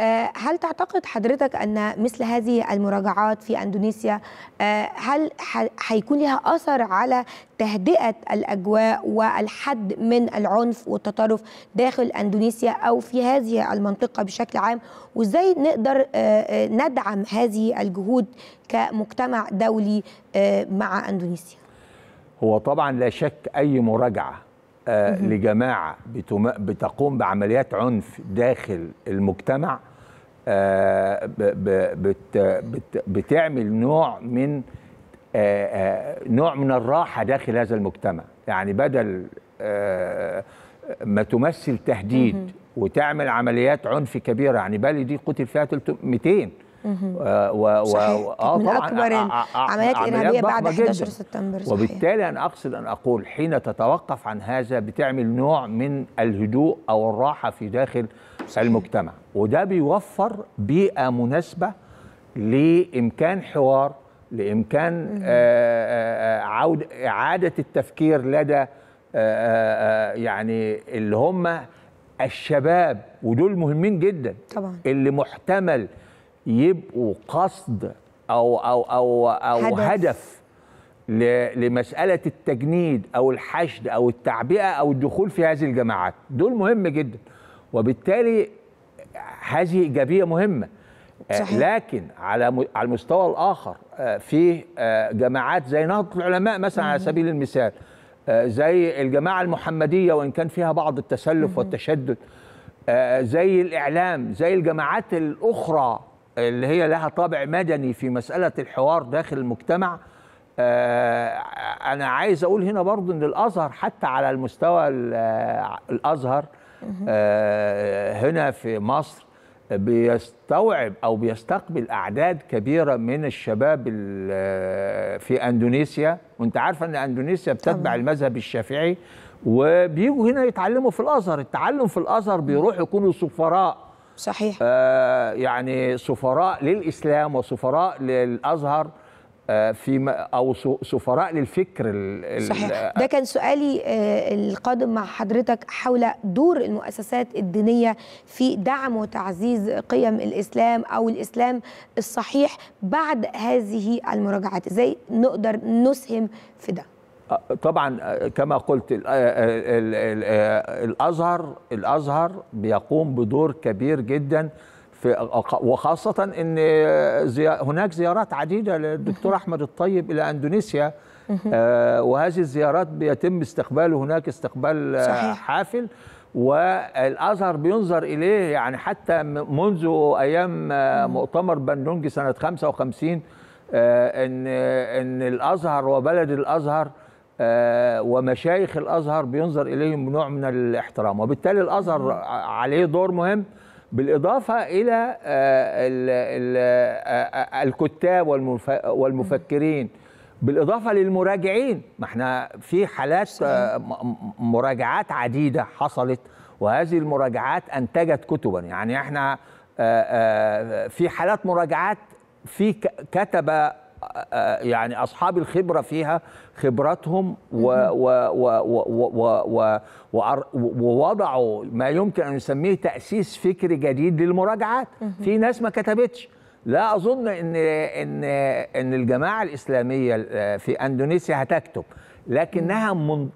آه، هل تعتقد حضرتك أن مثل هذه المراجعات في أندونيسيا آه، هل هيكون لها أثر على تهدئة الأجواء والحد من العنف والتطرف داخل أندونيسيا أو في هذه المنطقة بشكل عام وإزاي نقدر آه، ندعم هذه الجهود كمجتمع دولي مع أندونيسيا هو طبعا لا شك أي مراجعة لجماعه بتقوم بعمليات عنف داخل المجتمع آه، بتعمل نوع من آه، آه، نوع من الراحه داخل هذا المجتمع يعني بدل ما تمثل تهديد وتعمل عمليات عنف كبيره يعني بالي دي قتل فيها 200 آه، و و آه، من آه، اكبر عمليات ارهابيه بعد 11 جدا. سبتمبر صحيح. وبالتالي انا اقصد ان اقول حين تتوقف عن هذا بتعمل نوع من الهدوء او الراحه في داخل صحيح. المجتمع وده بيوفر بيئه مناسبه لامكان حوار لامكان عود اعاده التفكير لدى يعني اللي هم الشباب ودول مهمين جدا طبعا اللي محتمل يبقوا قصد او او او او هدف, هدف لمساله التجنيد او الحشد او التعبئه او الدخول في هذه الجماعات دول مهم جدا وبالتالي هذه ايجابيه مهمه آه، صحيح. لكن على على المستوى الاخر آه، في آه، جماعات زي نهضه العلماء مثلا على سبيل المثال زي الجماعه المحمديه وان كان فيها بعض التسلف والتشدد زي الاعلام زي الجماعات الاخرى اللي هي لها طابع مدني في مسألة الحوار داخل المجتمع آه، أنا عايز أقول هنا برضو أن الأزهر حتى على المستوى آه، الأزهر آه، هنا في مصر بيستوعب أو بيستقبل أعداد كبيرة من الشباب في أندونيسيا وأنت عارفة أن أندونيسيا بتتبع المذهب الشافعي وبيجوا هنا يتعلموا في الازهر التعلم في الازهر بيروح يكونوا سفراء صحيح آه يعني سفراء للإسلام وسفراء للأزهر آه، في او سفراء للفكر صحيح آه، ده كان سؤالي آه، القادم مع حضرتك حول دور المؤسسات الدينيه في دعم وتعزيز قيم الاسلام او الاسلام الصحيح بعد هذه المراجعات ازاي نقدر نسهم في ده طبعا كما قلت الازهر الازهر بيقوم بدور كبير جدا في وخاصه ان هناك زيارات عديده للدكتور احمد الطيب الى اندونيسيا آه، وهذه الزيارات بيتم استقباله هناك استقبال صحيح. حافل والازهر بينظر اليه يعني حتى منذ ايام آه، مؤتمر بنونج سنه 55 آه، ان ان الازهر وبلد الازهر آه، ومشايخ الازهر بينظر اليهم بنوع من الاحترام وبالتالي الازهر عليه دور مهم بالاضافه الى آه، آه، الكتاب والمفكرين بالاضافه للمراجعين ما احنا في حالات مراجعات عديده حصلت وهذه المراجعات انتجت كتبا يعني احنا في حالات مراجعات في كتب يعني اصحاب الخبره فيها خبراتهم ووضعوا ما يمكن ان نسميه تاسيس فكر جديد للمراجعات في ناس ما كتبتش لا اظن ان ان ان الجماعه الاسلاميه آه، في اندونيسيا هتكتب لكنها من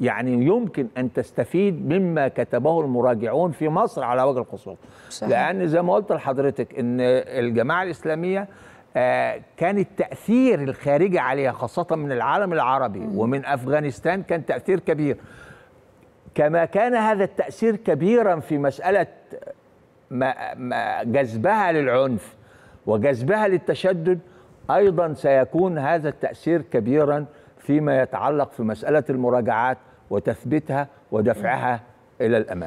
يعني يمكن ان تستفيد مما كتبه المراجعون في مصر على وجه الخصوص لان زي ما قلت لحضرتك ان الجماعه الاسلاميه آه، كان التأثير الخارجي عليها خاصة من العالم العربي ومن أفغانستان كان تأثير كبير كما كان هذا التأثير كبيرا في مسألة جذبها للعنف وجذبها للتشدد أيضا سيكون هذا التأثير كبيرا فيما يتعلق في مسألة المراجعات وتثبيتها ودفعها إلى الأمام